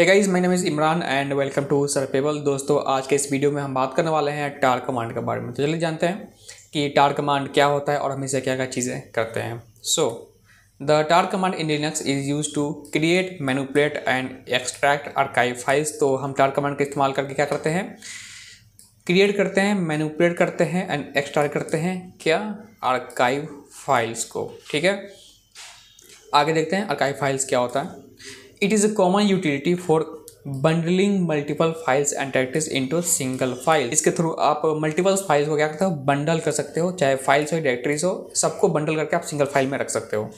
hey guys my name is Imran and welcome to सरपेबल दोस्तों आज के इस वीडियो में हम बात करने वाले हैं टार कमांड के बारे में तो चलिए जानते हैं कि टार कमांड क्या होता है और हम इसे क्या क्या चीज़ें करते हैं so the tar command in Linux is use to create manipulate and extract archive files तो हम टार कमांड का इस्तेमाल करके क्या करते हैं क्रिएट करते हैं मैनुपलेट करते हैं एंड एक्सट्रैक्ट करते हैं क्या आरकाइव फाइल्स को ठीक है आगे देखते हैं आरकाइव फाइल्स क्या होता है It is a common utility for bundling multiple files and directive into single file इसके थ्रू आप मल्टीपल फाइल्स को क्या करते हो बंडल कर सकते हो चाहे फाइल्स हो डायरेक्टरीज हो सबको बंडल करके आप सिंगल फाइल में रख सकते हो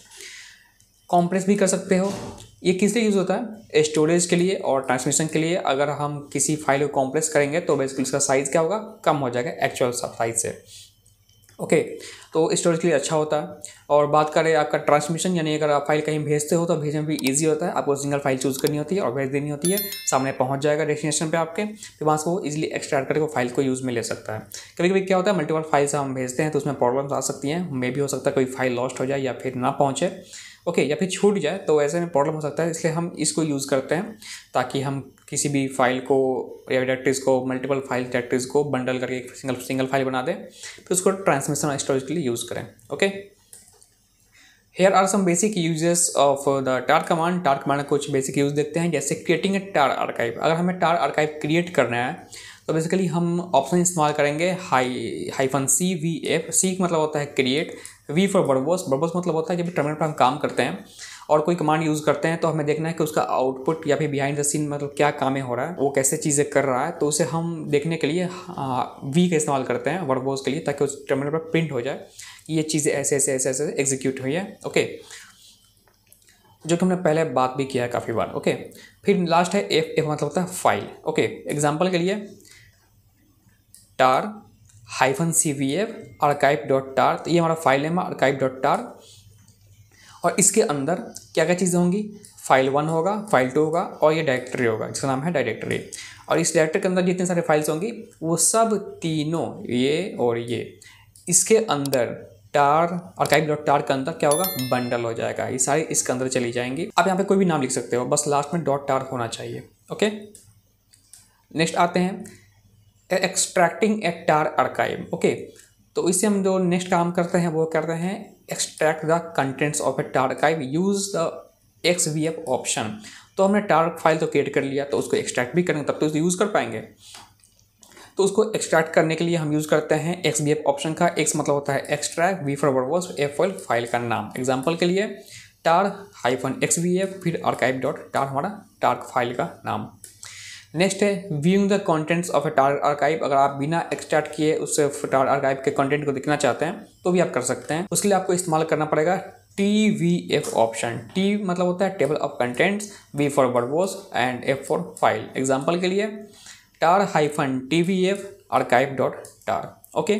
कॉम्प्रेस भी कर सकते हो ये किस लिए यूज़ होता है स्टोरेज के लिए और ट्रांसमिशन के लिए अगर हम किसी फाइल को कॉम्प्रेस करेंगे तो बेसिकली उसका साइज़ क्या होगा कम हो जाएगा एक्चुअल साइज से ओके तो स्टोरेज के लिए अच्छा होता है और बात करें आपका ट्रांसमिशन यानी अगर आप फाइल कहीं भेजते हो तो भेजने में भी ईजी होता है आपको सिंगल फाइल चूज़ करनी होती है और भेज देनी होती है सामने पहुंच जाएगा डेस्टिनेशन पे आपके फिर वहाँ से वो इजीली एक्सट्रैक्ट करके वो फाइल को यूज़ में ले सकता है कभी कभी क्या होता है मल्टीपल फाइल्स हम भेजते हैं तो उसमें प्रॉब्लम्स आ सकती हैं मे भी हो सकता है कोई फाइल लॉस्ट हो जाए या फिर ना पहुँचे ओके या फिर छूट जाए तो ऐसे में प्रॉब्लम हो सकता है इसलिए हम इसको यूज़ करते हैं ताकि हम किसी भी फाइल को या डायरेक्टरीज को मल्टीपल फाइल डायरेक्टरीज को बंडल करके एक सिंगल सिंगल फाइल बना दें फिर उसको ट्रांसमिशन और स्टोरेज के लिए यूज़ करें okay here are some basic usages of the tar command tar command कुछ बेसिक यूज देखते हैं जैसे क्रिएटिंग ए टार आर्काइव अगर हमें टार आर्काइव क्रिएट करना है तो बेसिकली हम ऑप्शन इस्तेमाल करेंगे high hyphen c v f c मतलब होता है create v for verbose verbose मतलब होता है जब टर्मिनल पर हम काम करते हैं और कोई कमांड यूज़ करते हैं तो हमें देखना है कि उसका आउटपुट या फिर बिहाइंड द सीन मतलब क्या कामें हो रहा है वो कैसे चीज़ें कर रहा है तो उसे हम देखने के लिए वी हाँ, का इस्तेमाल करते हैं वर्बोस के लिए ताकि उस टर्मिनल पर प्रिंट हो जाए कि ये चीज़ें ऐसे ऐसे ऐसे ऐसे एग्जीक्यूट हुई है ओके जो कि हमने पहले बात भी किया है काफ़ी बार ओके फिर लास्ट है एफ एफ मतलब होता है फाइल ओके एग्जाम्पल के लिए tar hyphen cvf v f tar dot tar तो ये हमारा फाइल है archive dot tar और इसके अंदर क्या क्या चीज़ें होंगी फाइल वन होगा फाइल टू होगा और ये डायरेक्टरी होगा जिसका नाम है डायरेक्टरी और इस डायरेक्टरी के अंदर जितने सारे फाइल्स होंगी वो सब तीनों ये और ये इसके अंदर टार आर्काइव डॉट टार के अंदर क्या होगा बंडल हो जाएगा ये सारी इसके अंदर चली जाएंगी आप यहाँ पे कोई भी नाम लिख सकते हो बस लास्ट में डॉट टार होना चाहिए ओके नेक्स्ट आते हैं एक्सट्रैक्टिंग एक्टार अर्काइव ओके तो इससे हम जो नेक्स्ट काम करते हैं वो करते हैं extract the contents of a tar archive use the x v f option तो हमने टार्क फाइल तो क्रिएट कर लिया तो उसको एक्सट्रैक्ट भी करेंगे तब तो उसे यूज़ कर पाएंगे तो उसको एक्सट्रैक्ट करने के लिए हम यूज़ करते हैं एक्स बी एफ ऑप्शन का एक्स मतलब होता है extract v for verbose f l file का नाम एग्जाम्पल के लिए tar hyphen x v f फिर आर्काइव डॉट टार हमारा टार्क फाइल का नाम नेक्स्ट है viewing the contents of a tar archive अगर आप बिना एक्सटार्ट किए उस टार आर्काइव के कंटेंट को देखना चाहते हैं तो भी आप कर सकते हैं उसके लिए आपको इस्तेमाल करना पड़ेगा t v f option t मतलब होता है table of contents v for verbose and f for file example के लिए tar hyphen t v f archive dot tar okay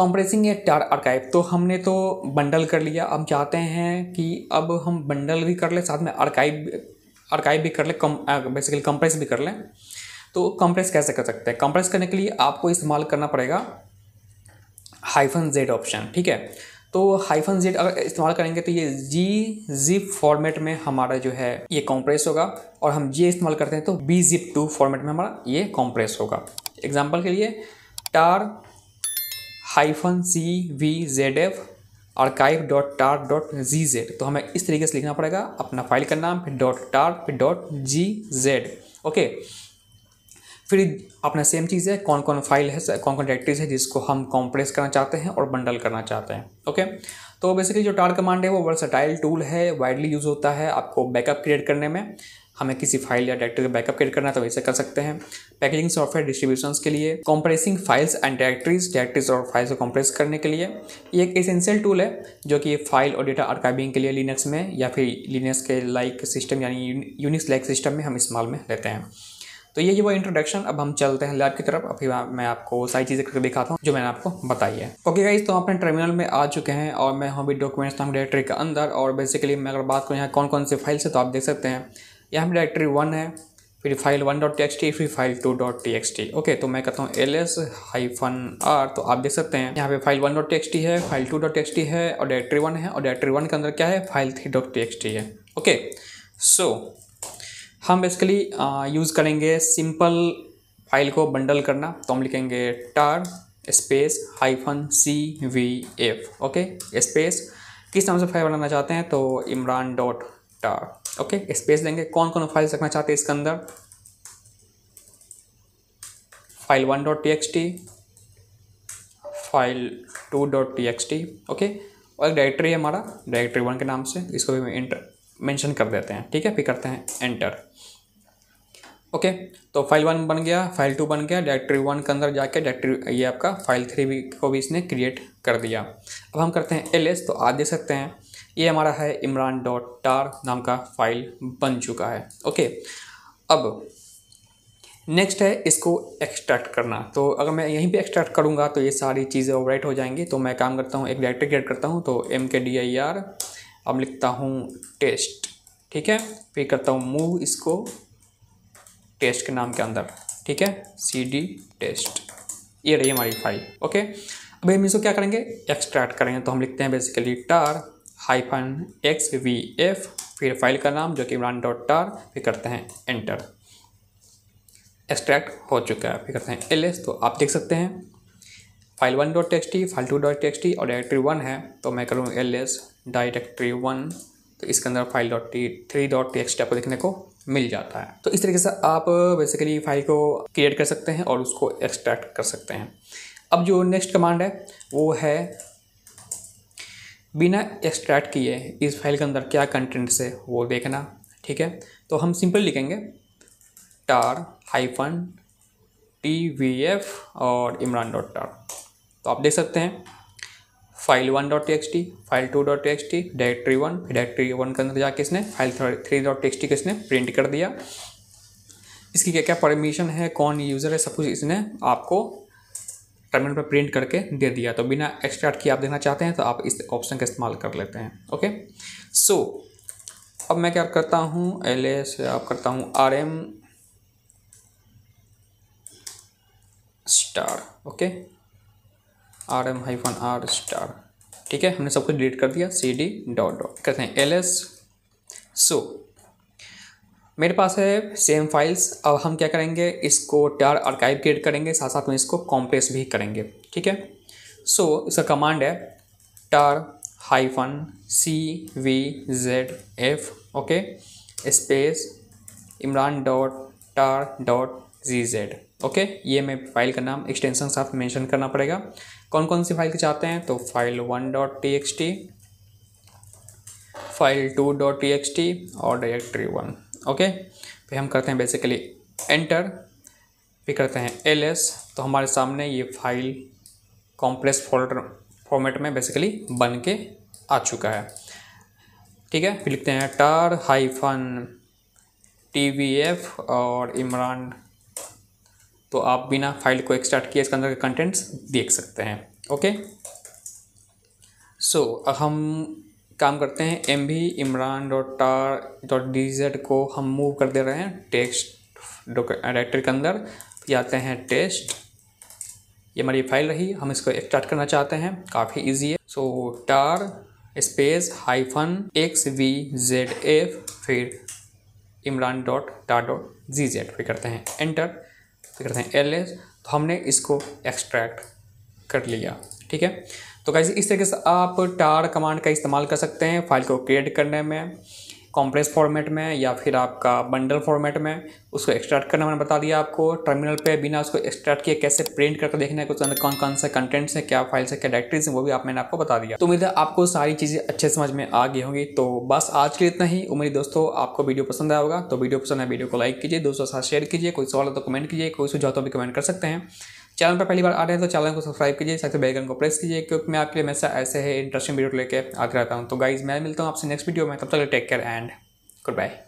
compressing a tar archive तो हमने तो बंडल कर लिया अब चाहते हैं कि अब हम बंडल भी कर ले साथ में आर्काइव आर्काइव भी कर लें कम बेसिकली कंप्रेस भी कर लें तो कंप्रेस कैसे कर सकते हैं कंप्रेस करने के लिए आपको इस्तेमाल करना पड़ेगा हाइफन जेड ऑप्शन ठीक है तो हाइफन जेड अगर इस्तेमाल करेंगे तो ये जी जिप फॉर्मेट में हमारा जो है ये कॉम्प्रेस होगा और हम जी इस्तेमाल करते हैं तो बी जिप टू फॉर्मेट में हमारा ये कॉम्प्रेस होगा एग्जाम्पल के लिए tar hyphen c v z f archive dot tar dot g z तो हमें इस तरीके से लिखना पड़ेगा अपना फाइल का नाम फिर डॉट टार फिर डॉट जी जेड ओके फिर अपना सेम चीज़ है कौन कौन फाइल है कौन कौन डायरेक्टरीज है जिसको हम कॉम्प्रेस करना चाहते हैं और बंडल करना चाहते हैं ओके तो बेसिकली जो टार कमांड है वो वर्सटाइल टूल है वाइडली यूज़ होता है आपको बैकअप क्रिएट करने में हमें किसी फाइल या डायरेक्टरी का बैकअप क्रिएट करना है तो वैसे कर सकते हैं पैकेजिंग सॉफ्टवेयर डिस्ट्रीब्यूशन के लिए compressing files and directories directories और फाइल्स को कंप्रेस करने के लिए ये एक एसेंशियल टूल है जो कि फाइल और डेटा आर्काइविंग के लिए लिनक्स में या फिर लिनक्स के लाइक सिस्टम यानी यूनिक्स लाइक सिस्टम में हम इस्तेमाल में लेते हैं तो ये वो इंट्रोडक्शन अब हम चलते हैं लैब की तरफ अभी मैं आपको सारी चीज़ें करके दिखाता हूँ जो मैंने आपको बताई है ओके गाइज तो अपने टर्मिनल में आ चुके हैं और मैं हूँ भी डॉक्यूमेंट्स नाम डायरेक्टरी के अंदर और बेसिकली मैं अगर बात करूँ यहाँ कौन कौन से फाइल्स है तो आप देख सकते हैं यहाँ पर डायरेक्टरी वन है फिर file one dot t x t फिर file two dot t x t okay तो मैं कहता हूँ एल एस हाईफन आर तो आप देख सकते हैं यहाँ पे file one dot t x t है file two dot t x t है और डायरेक्टरी वन है और डायरेक्टरी वन के अंदर क्या है file three dot t x t है ओके सो हम बेसिकली यूज़ करेंगे सिंपल फाइल को बंडल करना तो हम लिखेंगे tar space hyphen c v f okay space किस नाम से फाइल बनाना चाहते हैं तो Imran dot tar okay space देंगे कौन कौन फाइल्स रखना चाहते हैं इसके अंदर file one dot t x t file two dot t x t okay और एक डायरेक्टरी है हमारा डायरेक्टरी वन के नाम से इसको भी इंटर मेंशन कर देते हैं ठीक है फिर करते हैं एंटर ओके तो फाइल वन बन गया फाइल टू बन गया डायरेक्टरी वन के अंदर जाके डायरेक्टरी ये आपका फाइल थ्री भी को भी इसने क्रिएट कर दिया अब हम करते हैं एल एस तो आप देख सकते हैं ये हमारा है इमरान डॉट टार नाम का फाइल बन चुका है ओके अब नेक्स्ट है इसको एक्सट्रैक्ट करना तो अगर मैं यहीं पे एक्सट्रैक्ट करूँगा तो ये सारी चीज़ें ओवराइट हो जाएंगी तो मैं काम करता हूँ एक डायरेक्टर क्रिएट करता हूँ तो एम के डी आई आर अब लिखता हूँ टेस्ट ठीक है फिर करता हूँ मूव इसको टेस्ट के नाम के अंदर ठीक है सी डी टेस्ट ये रही हमारी फाइल ओके अब हम इसको क्या करेंगे एक्सट्रैक्ट करेंगे तो हम लिखते हैं basically tar hyphen x v f फिर फाइल का नाम जो कि इमरान डॉट टार फिर करते हैं एंटर एक्सट्रैक्ट हो चुका है फिर करते हैं एल एस तो आप देख सकते हैं file one dot text file two dot text और डायरेक्ट्री वन है तो मैं करूँ एल एस डायरेक्ट्री वन तो इसके अंदर file dot t three dot t आपको देखने को मिल जाता है तो इस तरीके से आप बेसिकली फाइल को क्रिएट कर सकते हैं और उसको एक्सट्रैक्ट कर सकते हैं अब जो नेक्स्ट कमांड है वो है बिना एक्सट्रैक्ट किए इस फाइल के अंदर क्या कंटेंट्स है वो देखना ठीक है तो हम सिंपल लिखेंगे tar hyphen t v f और इमरान डॉट टार तो आप देख सकते हैं file one dot text file two dot text directory one directory one के अंदर जाके इसने file three dot text किसने प्रिंट कर दिया इसकी क्या क्या परमिशन है कौन यूज़र है सब कुछ इसने आपको टर्मिनल पर प्रिंट करके दे दिया तो बिना एक्सट्रैक्ट की आप देखना चाहते हैं तो आप इस ऑप्शन का इस्तेमाल कर लेते हैं ओके सो so, अब मैं क्या करता हूँ एल एस आप करता हूँ r m star okay r m hyphen r star ठीक है हमने सब कुछ डिलीट कर दिया सी डी डॉट डॉट कहते हैं एल एस सो मेरे पास है सेम फाइल्स अब हम क्या करेंगे इसको टार आर्काइव क्रिएट करेंगे साथ साथ में इसको कॉम्प्रेस भी करेंगे ठीक है सो so, इसका कमांड है tar hyphen c v z f okay space Imran dot tar dot g z okay ये मैं फाइल का नाम एक्सटेंशन साथ मेंशन करना पड़ेगा कौन कौन सी फाइल की चाहते हैं तो file one dot t x t file two dot t x t और डायरेक्टरी वन ओके फिर हम करते हैं बेसिकली एंटर फिर करते हैं एल एस तो हमारे सामने ये फाइल कॉम्प्लेक्स फोल्डर फॉर्मेट में बेसिकली बन के आ चुका है ठीक है फिर लिखते हैं tar hyphen t v f और इमरान तो आप बिना फाइल को एक्सटार्ट किए इसके अंदर के कंटेंट्स देख सकते हैं ओके सो so, हम काम करते हैं एम भी Imran dot tar dot d z को हम मूव कर दे रहे हैं टेक्स्ट डायरेक्टर के अंदर ये आते हैं टेस्ट ये हमारी फाइल रही हम इसको एक्सट्रैक्ट करना चाहते हैं काफ़ी इजी है so tar space hyphen x v z f फिर Imran dot tar dot g z फिर करते हैं एंटर फिर करते हैं एल एस तो हमने इसको एक्सट्रैक्ट कर लिया ठीक है तो कैसे इस तरीके से आप टार कमांड का इस्तेमाल कर सकते हैं फाइल को क्रिएट करने में कॉम्प्रेस फॉर्मेट में या फिर आपका बंडल फॉर्मेट में उसको एक्सट्रैक्ट करना मैंने बता दिया आपको टर्मिनल पे बिना उसको एक्सट्रैक्ट किए कैसे प्रिंट करके देखना है कुछ अंदर कौन कौन से कंटेंट्स हैं क्या फाइल्स हैं क्या डायरेक्टरीज हैं वो भी आप मैंने आपको बता दिया तो उम्मीद है आपको सारी चीज़ें अच्छे समझ में आ गई होंगी तो बस आज के लिए इतना ही उम्मीद दोस्तों आपको वीडियो पसंद आया होगा तो वीडियो पसंद है वीडियो को लाइक कीजिए दोस्तों के साथ शेयर कीजिए कोई सवाल तो कमेंट कीजिए कोई सुझाव तो भी कमेंट कर सकते हैं चैनल पर पहली बार आ रहे हैं तो चैनल को सब्सक्राइब कीजिए साथ ही बेलकन को प्रेस कीजिए क्योंकि मैं आपके लिए हमेशा ऐसे ही इंटरेस्टिंग वीडियो लेकर आते रहता हूँ तो गाइज मैं मिलता हूँ आपसे नेक्स्ट वीडियो में तब तक take care and good bye